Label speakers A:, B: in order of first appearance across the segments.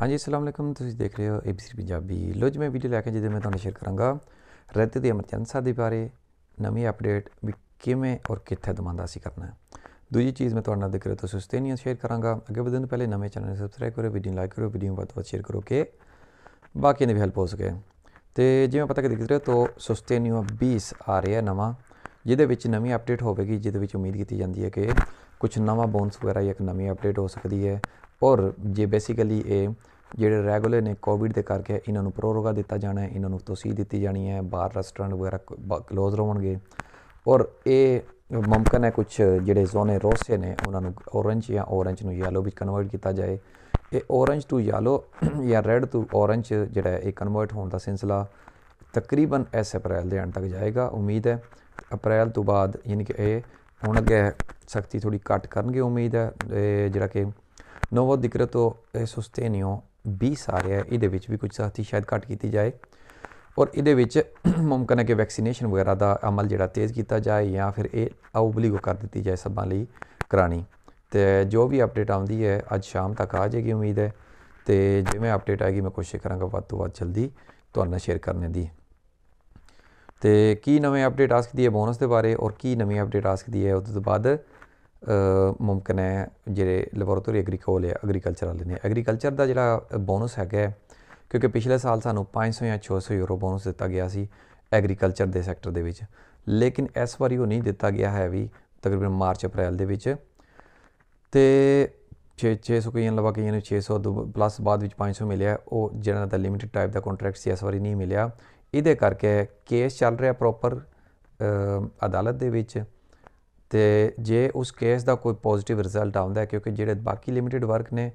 A: ਹਾਂਜੀ ਅਸਲਾਮ ਅਲੈਕਮ ਤੁਸੀਂ ਦੇਖ ਰਹੇ ਹੋ ABC ਪੰਜਾਬੀ ਲੋ ਜੀ ਮੈਂ ਵੀਡੀਓ ਲੈ ਕੇ ਜਿਹਦੇ ਮੈਂ ਤੁਹਾਨੂੰ ਸ਼ੇਅਰ ਕਰਾਂਗਾ ਰਹਿਤ ਦੀ ਐਮਰਜੈਂਸਾ ਦੇ ਬਾਰੇ ਨਵੀਂ ਅਪਡੇਟ ਵੀ ਕਿਵੇਂ ਔਰ ਕਿੱਥੇ ਦਮਾਂਦਾ ਸੀ ਕਰਨਾ ਹੈ ਦੂਜੀ ਚੀਜ਼ ਮੈਂ ਤੁਹਾਡਾ ਦੇਖ ਰਿਹਾ ਤਾਂ ਸੁਸਤੇਨੀਆ ਸ਼ੇਅਰ ਕਰਾਂਗਾ ਅੱਗੇ ਵਧਣ ਤੋਂ ਪਹਿਲੇ ਨਵੇਂ ਚੈਨਲ ਨੂੰ ਸਬਸਕ੍ਰਾਈਬ ਕਰੋ ਵੀਡੀਓ ਲਾਈਕ ਕਰੋ ਵੀਡੀਓ ਵੱਧ ਵੱਧ ਸ਼ੇਅਰ ਕਰੋ ਕਿ ਬਾਕੀ ਨੇ ਵੀ ਹੈਲਪ ਹੋ ਸਕੇ ਤੇ ਜਿਵੇਂ ਪਤਾ ਕਿ ਦਿਖ ਰਿਹਾ ਤੋਂ ਸੁਸਤੇਨੀਆ 20 ਆ ਰਿਹਾ ਨਵਾਂ ਜਿਹਦੇ ਵਿੱਚ ਨਵੀਂ ਅਪਡੇਟ ਹੋਵੇਗੀ ਜਿਹਦੇ ਵਿੱਚ ਉਮੀਦ ਕੀਤੀ ਜਾਂਦੀ ਹੈ ਕਿ ਕੁਝ ਨਵਾਂ ਬੋਨਸ ਵਗੈਰਾ ਜਾਂ ਇੱਕ ਨਵੀਂ ਅਪਡੇਟ ਹੋ ਸਕਦੀ ਹੈ ਔਰ ਜੇ ਬੇਸਿਕਲੀ ਇਹ ਜਿਹੜੇ ਰੈਗੂਲਰ ਨੇ ਕੋਵਿਡ ਦੇ ਕਰਕੇ ਇਹਨਾਂ ਨੂੰ ਪ੍ਰੋਰੋਗਾ ਦਿੱਤਾ ਜਾਣਾ ਹੈ ਇਹਨਾਂ ਨੂੰ ਤੋਸੀਹ ਦਿੱਤੀ ਜਾਣੀ ਹੈ ਬਾਹਰ ਰੈਸਟੋਰੈਂਟ ਵਗੈਰਾ ਕਲੋਜ਼ ਰਹਿਣਗੇ ਔਰ ਇਹ ਮਮਕਨ ਹੈ ਕੁਝ ਜਿਹੜੇ ਜ਼ੋਨੇ ਰੋਸੇ ਨੇ ਉਹਨਾਂ ਨੂੰ ਔਰੇਂਜ ਜਾਂ ਔਰੇਂਜ ਨੂੰ ਯੈਲੋ ਵਿੱਚ ਕਨਵਰਟ ਕੀਤਾ ਜਾਏ ਇਹ ਔਰੇਂਜ ਟੂ ਯੈਲੋ ਜਾਂ ਰੈੱਡ ਟੂ ਔਰੇਂਜ ਜਿਹੜਾ ਇਹ ਕਨਵਰਟ ਹੋਣ ਦਾ ਸਿਲਸਿਲਾ ਤਕਰੀਬਨ ਇਸ ਅਪ੍ਰੈਲ ਦੇ ਅੰਤ ਤੱਕ ਜਾਏਗਾ ਉਮੀਦ ਹੈ ਅਪ੍ਰੈਲ ਤੋਂ ਬਾਅਦ ਯਾਨੀ ਕਿ ਇਹ ਹੁਣ ਅੱਗੇ ਸ਼ਕਤੀ ਥੋੜੀ ਘਟ ਕਰਨਗੇ ਉਮੀਦ ਹੈ ਜਿਹੜਾ ਕਿ ਨੋਵਾ ਜ਼ਿਕਰ ਤੋਂ ਸੁਸਤੇਨਿਓ 20 ਸਾਰਿਆ ਇਹਦੇ ਵਿੱਚ ਵੀ ਕੁਝ ਸਾਥੀ ਸ਼ਾਇਦ ਘਟ ਕੀਤੀ ਜਾਏ ਔਰ ਇਹਦੇ ਵਿੱਚ ਮਮਕਨ ਹੈ ਕਿ ਵੈਕਸੀਨੇਸ਼ਨ ਵਗੈਰਾ ਦਾ ਅਮਲ ਜਿਹੜਾ ਤੇਜ਼ ਕੀਤਾ ਜਾਏ ਜਾਂ ਫਿਰ ਇਹ ਆਬਲੀਗੋ ਕਰ ਦਿੱਤੀ ਜਾਏ ਸਭਾਂ ਲਈ ਕਰਾਣੀ ਤੇ ਜੋ ਵੀ ਅਪਡੇਟ ਆਉਂਦੀ ਹੈ ਅੱਜ ਸ਼ਾਮ ਤੱਕ ਆ ਜਾਏਗੀ ਉਮੀਦ ਹੈ ਤੇ ਜਿਵੇਂ ਅਪਡੇਟ ਆਏਗੀ ਮੈਂ ਕੋਸ਼ਿਸ਼ ਕਰਾਂਗਾ ਵੱਧ ਤੋਂ ਵੱਧ ਜਲਦੀ ਤੁਹਾਨੂੰ ਨਾਲ ਸ਼ੇਅਰ ਕਰਨ ਦੀ ਤੇ ਕੀ ਨਵੇਂ ਅਪਡੇਟ ਆਸਕਦੀ ਹੈ ਬੋਨਸ ਦੇ ਬਾਰੇ ਔਰ ਕੀ ਨਵੀਂ ਅਪਡੇਟ ਆਸਕਦੀ ਹੈ ਉਸ ਤੋਂ ਬਾਅਦ ਮਮਕਨ ਹੈ ਜਿਹੜੇ ਲੈਬੋਰੇਟਰੀ ਐਗਰੀਕੋਲ ਹੈ ਐਗਰੀਕਲਚਰ ਵਾਲੇ ਨੇ ਐਗਰੀਕਲਚਰ ਦਾ ਜਿਹੜਾ ਬੋਨਸ ਹੈਗਾ ਕਿਉਂਕਿ ਪਿਛਲੇ ਸਾਲ ਸਾਨੂੰ 500 ਜਾਂ 600 ਯੂਰੋ ਬੋਨਸ ਦਿੱਤਾ ਗਿਆ ਸੀ ਐਗਰੀਕਲਚਰ ਦੇ ਸੈਕਟਰ ਦੇ ਵਿੱਚ ਲੇਕਿਨ ਇਸ ਵਾਰੀ ਉਹ ਨਹੀਂ ਦਿੱਤਾ ਗਿਆ ਹੈ ਵੀ ਤਕਰੀਬਨ ਮਾਰਚ ਅਪ੍ਰੈਲ ਦੇ ਵਿੱਚ ਤੇ 600 ਕਈਆਂ ਲਵਾ ਕਈਆਂ ਨੂੰ 600 ਪਲੱਸ ਬਾਅਦ ਵਿੱਚ 500 ਮਿਲਿਆ ਉਹ ਜਿਹਨਾਂ ਦਾ ਲਿਮਿਟਡ ਟਾਈਪ ਦਾ ਕੰਟਰੈਕਟ ਸੀ ਇਸ ਵਾਰੀ ਨਹੀਂ ਮਿਲਿਆ ਇਹਦੇ ਕਰਕੇ ਕੇਸ ਚੱਲ ਰਿਹਾ ਪ੍ਰੋਪਰ ਅਦਾਲਤ ਦੇ ਵਿੱਚ ਤੇ ਜੇ ਉਸ ਕੇਸ ਦਾ ਕੋਈ ਪੋਜ਼ਿਟਿਵ ਰਿਜ਼ਲਟ ਆਉਂਦਾ ਹੈ ਕਿਉਂਕਿ ਜਿਹੜੇ ਬਾਕੀ ਲਿਮਿਟਿਡ ਵਰਕ ਨੇ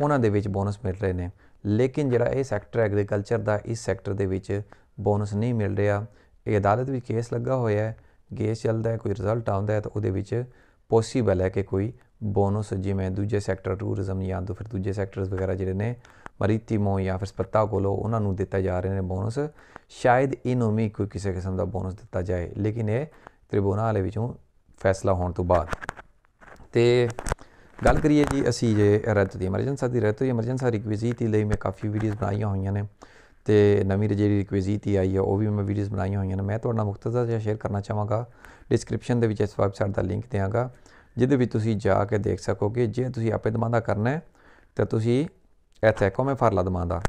A: ਉਹਨਾਂ ਦੇ ਵਿੱਚ ਬੋਨਸ ਮਿਲ ਰਹੇ ਨੇ ਲੇਕਿਨ ਜਿਹੜਾ ਇਹ ਸੈਕਟਰ ਐਗਰੀਕਲਚਰ ਦਾ ਇਸ ਸੈਕਟਰ ਦੇ ਵਿੱਚ ਬੋਨਸ ਨਹੀਂ ਮਿਲ ਰਿਹਾ ਇਹ ਅਦਾਲਤ ਵਿੱਚ ਕੇਸ ਲੱਗਾ ਹੋਇਆ ਹੈ ਕੇਸ ਚੱਲਦਾ ਹੈ ਕੋਈ ਰਿਜ਼ਲਟ ਆਉਂਦਾ ਹੈ ਤਾਂ ਉਹਦੇ ਵਿੱਚ ਪੋਸੀਬਲ ਹੈ ਕਿ ਕੋਈ ਬੋਨਸ ਜਿਵੇਂ ਦੂਜੇ ਸੈਕਟਰ ਟੂਰਿਜ਼ਮ ਜਾਂ ਦੋ ਫਿਰ ਦੂਜੇ ਸੈਕਟਰਸ ਵਗੈਰਾ ਜਿਹੜੇ ਨੇ ਮਰੀਤੀਮੋ ਜਾਂ ਫਿਰ ਸਪੱਤਾ ਕੋਲੋਂ ਉਹਨਾਂ ਨੂੰ ਦਿੱਤਾ ਜਾ ਰਹੇ ਨੇ ਬੋਨਸ ਸ਼ਾਇਦ ਇਨੋਮੀ ਕੋਈ ਕਿਸੇ ਕਿਸਮ ਦਾ ਬੋਨਸ ਦਿੱਤਾ ਜਾਏ ਲੇਕਿਨ ਇਹ ਟ੍ਰਿਬਿਊਨਲ ਵਿੱਚੋਂ ਫੈਸਲਾ ਹੋਣ ਤੋਂ ਬਾਅਦ ਤੇ ਗੱਲ ਕਰੀਏ ਜੀ ਅਸੀਂ ਜੇ ਰਹਿਤ ਦੀ ਐਮਰਜੈਂਸੀ ਦੀ ਰਹਿਤ ਦੀ ਐਮਰਜੈਂਸਾ ਰਿਕਵਿਜ਼ਿਟ ਲਈ ਮੈਂ ਕਾਫੀ ਵੀਡੀਓਜ਼ ਬਣਾਈਆਂ ਹੋਈਆਂ ਨੇ ਤੇ ਨਵੀਂ ਜਿਹੜੀ ਹੀ ਆਈ ਹੈ ਉਹ ਵੀ ਮੈਂ ਵੀਡੀਓਜ਼ ਬਣਾਈਆਂ ਹੋਈਆਂ ਨੇ ਮੈਂ ਤੁਹਾਡਾ ਮੁਖਤਸਰ ਜਿਹਾ ਸ਼ੇਅਰ ਕਰਨਾ ਚਾਹਾਂਗਾ ਡਿਸਕ੍ਰਿਪਸ਼ਨ ਦੇ ਵਿੱਚ ਇਸ ਵੈਬਸਾਈਟ ਦਾ ਲਿੰਕ ਦੇਵਾਂਗਾ ਜਿਹਦੇ ਵਿੱਚ ਤੁਸੀਂ ਜਾ ਕੇ ਦੇਖ ਸਕੋਗੇ ਜੇ ਤੁਸੀਂ ਆਪੇ ਦਮਾਂਦਾ ਕਰਨਾ ਹੈ ਤਾਂ ਤੁਸੀਂ ਇੱਥੇ ਕੋਮੇ ਫਾਰਲਾ ਦਮਾਂਦਾ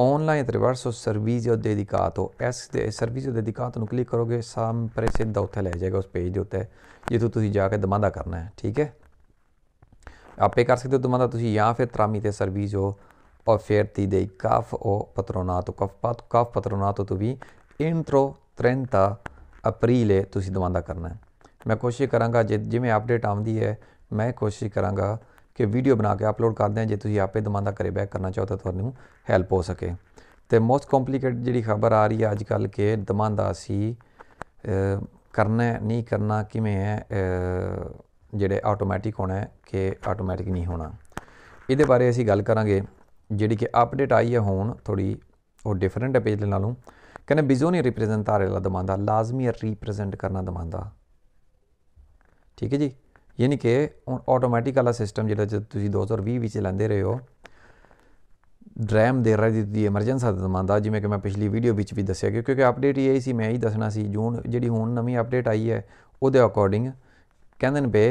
A: ਆਨਲਾਈਨ ਰਿਵਰਸੋ ਸਰਵਿਸਿਓ dedicato ਐਸ ਦੇ ਸਰਵਿਸਿਓ dedicato ਨੂੰ ਕਲਿੱਕ ਕਰੋਗੇ ਸਾਹਮਣੇ ਸਿੱਧਾ ਉੱਥੇ ਲੈ ਜਾਏਗਾ ਉਸ ਪੇਜ ਦੇ ਉੱਤੇ ਜਿੱਥੋਂ ਤੁਸੀਂ ਜਾ ਕੇ ਦਮਾਂਦਾ ਕਰਨਾ ਹੈ ਠੀਕ ਹੈ ਆਪੇ ਕਰ ਸਕਦੇ ਹੋ ਦਮਾਂਦਾ ਤੁਸੀਂ ਜਾਂ ਫਿਰ ਤਰਾਮੀ ਤੇ servicio offerti dei CAF o ਕਾਫ ਪਤ ਕਾਫ ਪਤਰੋਨਾ ਤੋਂ vi ਇੰਟਰੋ 30 ਅਪ੍ਰੀਲ ਤੁਸੀਂ ਦਮਾਂਦਾ ਕਰਨਾ ਹੈ ਮੈਂ ਕੋਸ਼ਿਸ਼ ਕਰਾਂਗਾ ਜਿਵੇਂ ਅਪਡੇਟ ਆਉਂਦੀ ਹੈ ਮੈਂ ਕੋਸ਼ਿਸ਼ ਕਰਾਂਗਾ ਕਿ ਵੀਡੀਓ ਬਣਾ ਕੇ ਅਪਲੋਡ ਕਰਦੇ ਆ ਜੇ ਤੁਸੀਂ ਆਪੇ ਦਮਾਂਦਾ ਕਰੇ ਬੈਕ ਕਰਨਾ ਚਾਹੋ ਤਾਂ ਤੁਹਾਨੂੰ ਹੈਲਪ ਹੋ ਸਕੇ ਤੇ ਮੋਸਟ ਕੰਪਲਿਕੇਟਡ ਜਿਹੜੀ ਖਬਰ ਆ ਰਹੀ ਹੈ ਅੱਜ ਕੱਲ ਕਿ ਦਮਾਂਦਾ ਸੀ ਕਰਨਾ ਨਹੀਂ ਕਰਨਾ ਕਿਵੇਂ ਹੈ ਜਿਹੜੇ ਆਟੋਮੈਟਿਕ ਹੋਣਾ ਕਿ ਆਟੋਮੈਟਿਕ ਨਹੀਂ ਹੋਣਾ ਇਹਦੇ ਬਾਰੇ ਅਸੀਂ ਗੱਲ ਕਰਾਂਗੇ ਜਿਹੜੀ ਕਿ ਅਪਡੇਟ ਆਈ ਹੈ ਹੁਣ ਥੋੜੀ ਉਹ ਡਿਫਰੈਂਟ ਹੈ ਪਿਛਲੇ ਨਾਲੋਂ ਕਹਿੰਦੇ ਨਹੀਂ ਰਿਪਰੈਜ਼ੈਂਟ ਆ ਰਿਹਾ ਦਮਾਂਦਾ ਲਾਜ਼ਮੀ ਰਿਪਰੈਜ਼ੈਂਟ ਕਰਨਾ ਦਮਾਂਦਾ ਠੀਕ ਹੈ ਜੀ ਯਾਨੀ ਕਿ ਆਟੋਮੈਟਿਕ ਵਾਲਾ ਸਿਸਟਮ ਜਿਹੜਾ ਜਦ ਤੁਸੀਂ 2020 ਵਿੱਚ ਲੈਂਦੇ ਰਹੇ ਹੋ ਡ੍ਰੈਮ ਦੇ ਰਹੀ ਦੀ ਐਮਰਜੈਂਸੀ ਦਾ ਦਮਾਂਦਾ ਜਿਵੇਂ ਕਿ ਮੈਂ ਪਿਛਲੀ ਵੀਡੀਓ ਵਿੱਚ ਵੀ ਦੱਸਿਆ ਕਿ ਕਿਉਂਕਿ ਅਪਡੇਟ ਇਹ ਸੀ ਮੈਂ ਹੀ ਦੱਸਣਾ ਸੀ ਜੂਨ ਜਿਹੜੀ ਹੁਣ ਨਵੀਂ ਅਪਡੇਟ ਆਈ ਹੈ ਉਹਦੇ ਅਕੋਰਡਿੰਗ ਕਹਿੰਦੇ ਨੇ ਬੇ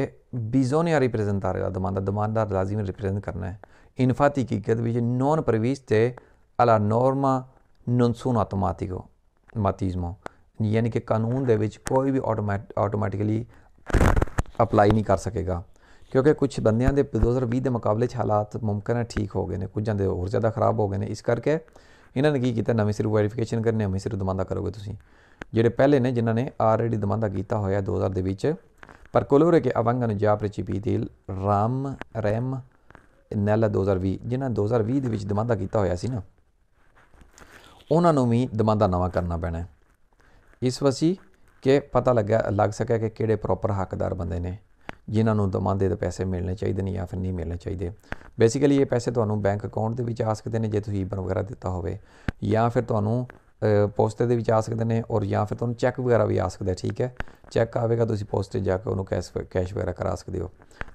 A: ਬਿਜ਼ੋਨੀਆ ਰਿਪਰੈਜ਼ੈਂਟ ਆ ਰਿਹਾ ਦਮਾਂਦਾ ਦਮਾਂਦਾ ਲਾਜ਼ਮੀ ਰਿਪਰੈਜ਼ੈਂਟ ਕਰਨਾ ਹੈ ਇਨਫਾਤੀ ਹਕੀਕਤ ਵਿੱਚ ਨੌਨ ਪ੍ਰਵੀਸ ਤੇ ਅਲਾ ਨੋਰਮਾ ਨਨਸੂਨ ਆਟੋਮੈਟਿਕੋ ਮਾਤੀਜ਼ਮੋ ਯਾਨੀ ਕਿ ਕਾਨੂੰਨ ਦੇ ਵਿੱਚ ਕੋਈ ਵੀ ਆਟੋਮੈਟਿਕਲੀ ਅਪਲਾਈ ਨਹੀਂ ਕਰ ਸਕੇਗਾ ਕਿਉਂਕਿ ਕੁਝ ਬੰਦਿਆਂ ਦੇ 2020 ਦੇ ਮੁਕਾਬਲੇ 'ਚ ਹਾਲਾਤ ਮੁਮਕਨ ਹੈ ਠੀਕ ਹੋ ਗਏ ਨੇ ਕੁਝਾਂ ਦੇ ਹੋਰ ਜ਼ਿਆਦਾ ਖਰਾਬ ਹੋ ਗਏ ਨੇ ਇਸ ਕਰਕੇ ਇਹਨਾਂ ਨੇ ਕੀ ਕੀਤਾ ਨਵੇਂ ਸਿਰੂ ਵੈਰੀਫਿਕੇਸ਼ਨ ਕਰਨੇ ਨਵੇਂ ਸਿਰੂ ਦਮਾਂਦਾ ਕਰੋਗੇ ਤੁਸੀਂ ਜਿਹੜੇ ਪਹਿਲੇ ਨੇ ਜਿਨ੍ਹਾਂ ਨੇ ਆਲਰੇਡੀ ਦਮਾਂਦਾ ਕੀਤਾ ਹੋਇਆ 2000 ਦੇ ਵਿੱਚ ਪਰ ਕੋਲੋਰੇ ਕੇ ਅਵੰਗਨ ਜਾਪਰੇ ਚੀਪੀ ਦੇ ਰਾਮ ਰੈਮ ਨੈਲਾ 2020 ਜਿਨ੍ਹਾਂ 2020 ਦੇ ਵਿੱਚ ਦਮਾਂਦਾ ਕੀਤਾ ਹੋਇਆ ਸੀ ਨਾ ਉਹਨਾਂ ਨੂੰ ਵੀ ਦਮਾਂਦਾ ਨਵਾਂ ਕਰਨਾ ਪੈਣਾ ਇਸ ਵਸੀ ਕਿ ਪਤਾ ਲੱਗਿਆ ਲੱਗ ਸਕਿਆ ਕਿ ਕਿਹੜੇ ਪ੍ਰੋਪਰ ਹੱਕਦਾਰ ਬੰਦੇ ਨੇ ਜਿਨ੍ਹਾਂ ਨੂੰ ਦਮਾਂਦੇ ਦੇ ਪੈਸੇ ਮਿਲਣੇ ਚਾਹੀਦੇ ਨੇ ਜਾਂ ਫਿਰ ਨਹੀਂ ਮਿਲਣੇ ਚਾਹੀਦੇ ਬੇਸਿਕਲੀ ਇਹ ਪੈਸੇ ਤੁਹਾਨੂੰ ਬੈਂਕ ਅਕਾਊਂਟ ਦੇ ਵਿੱਚ ਆ ਸਕਦੇ ਨੇ ਜੇ ਤੁਸੀਂ ਈਬਨ ਵਗੈਰਾ ਦਿੱਤਾ ਹੋਵੇ ਜਾਂ ਫਿਰ ਤੁਹਾਨੂੰ ਪੋਸਟੇ ਦੇ ਵਿੱਚ ਆ ਸਕਦੇ ਨੇ ਔਰ ਜਾਂ ਫਿਰ ਤੁਹਾਨੂੰ ਚੈੱਕ ਵਗੈਰਾ ਵੀ ਆ ਸਕਦਾ ਠੀਕ ਹੈ ਚੈੱਕ ਆਵੇਗਾ ਤੁਸੀਂ ਪੋਸਟੇ ਜਾ ਕੇ ਉਹਨੂੰ ਕੈਸ਼ ਕੈਸ਼ ਵਗੈਰਾ ਕਰਾ ਸਕਦੇ ਹੋ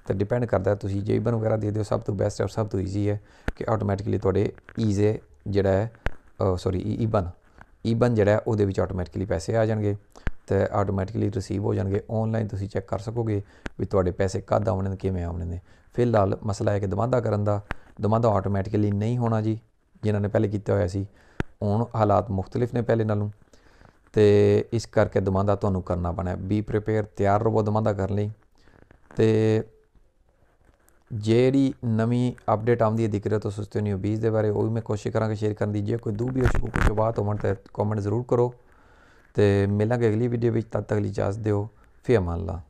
A: ਤੇ ਡਿਪੈਂਡ ਕਰਦਾ ਤੁਸੀਂ ਜੇ ਈਬਨ ਵਗੈਰਾ ਦੇ ਦਿਓ ਸਭ ਤੋਂ ਬੈਸਟ ਹੈ ਸਭ ਤੋਂ ਈਜ਼ੀ ਹੈ ਕਿ ਆਟੋਮੈਟਿਕਲੀ ਤੁਹਾਡੇ ਈਜ਼ੇ ਜਿਹੜਾ ਹੈ ਸੌਰੀ ਈਬਨ ਈਬਨ ਜਿਹੜਾ ਉਹਦੇ ਵਿੱਚ ਆਟੋਮੈਟਿਕਲੀ ਪੈਸੇ ਆ ਜਾਣਗੇ ਤੇ ਆਟੋਮੈਟਿਕਲੀ ਰਿਸੀਵ ਹੋ ਜਾਣਗੇ ਆਨਲਾਈਨ ਤੁਸੀਂ ਚੈੱਕ ਕਰ ਸਕੋਗੇ ਵੀ ਤੁਹਾਡੇ ਪੈਸੇ ਕਦ ਆਉਣੇ ਨੇ ਕਿਵੇਂ ਆਉਣੇ ਨੇ ਫਿਲਹਾਲ ਮਸਲਾ ਹੈ ਕਿ ਦਮਾਦਾ ਕਰਨ ਦਾ ਦਮਾਦਾ ਆਟੋਮੈਟਿਕਲੀ ਨਹੀਂ ਹੋਣਾ ਜੀ ਜਿਨ੍ਹਾਂ ਨੇ ਪਹਿਲੇ ਕੀਤਾ ਹੋਇਆ ਸੀ ਹੁਣ ਹਾਲਾਤ ਮੁxtਲਿਫ ਨੇ ਪਹਿਲੇ ਨਾਲੋਂ ਤੇ ਇਸ ਕਰਕੇ ਦਮਾਦਾ ਤੁਹਾਨੂੰ ਕਰਨਾ ਪੈਣਾ ਬੀ ਪ੍ਰੀਪੇਅਰ ਤਿਆਰ ਰਹੋ ਦਮਾਦਾ ਕਰਨ ਲਈ ਤੇ ਜਿਹੜੀ ਨਵੀਂ ਅਪਡੇਟ ਆਉਂਦੀ ਹੈ ਦਿਖ ਰਿਹਾ ਤਾਂ ਨਹੀਂ ਨਿਊ 20 ਦੇ ਬਾਰੇ ਉਹ ਵੀ ਮੈਂ ਕੋਸ਼ਿਸ਼ ਕਰਾਂਗਾ ਸ਼ੇਅਰ ਕਰਨ ਦੀ ਜੇ ਕੋਈ ਦੂਬੀ ਹੋ ਕੋਈ ਕੁਝ ਬਾਤ ਹੋਵਣ ਤਾਂ ਕਮੈਂਟ ਜ਼ਰੂਰ ਕਰੋ ਤੇ ਮਿਲਾਂਗੇ ਅਗਲੀ ਵੀਡੀਓ ਵਿੱਚ ਤਦ ਤੱਕ ਲਈ ਇਜਾਜ਼ਤ ਦਿਓ ਫੀ ਅਮਾਨ ਲਾ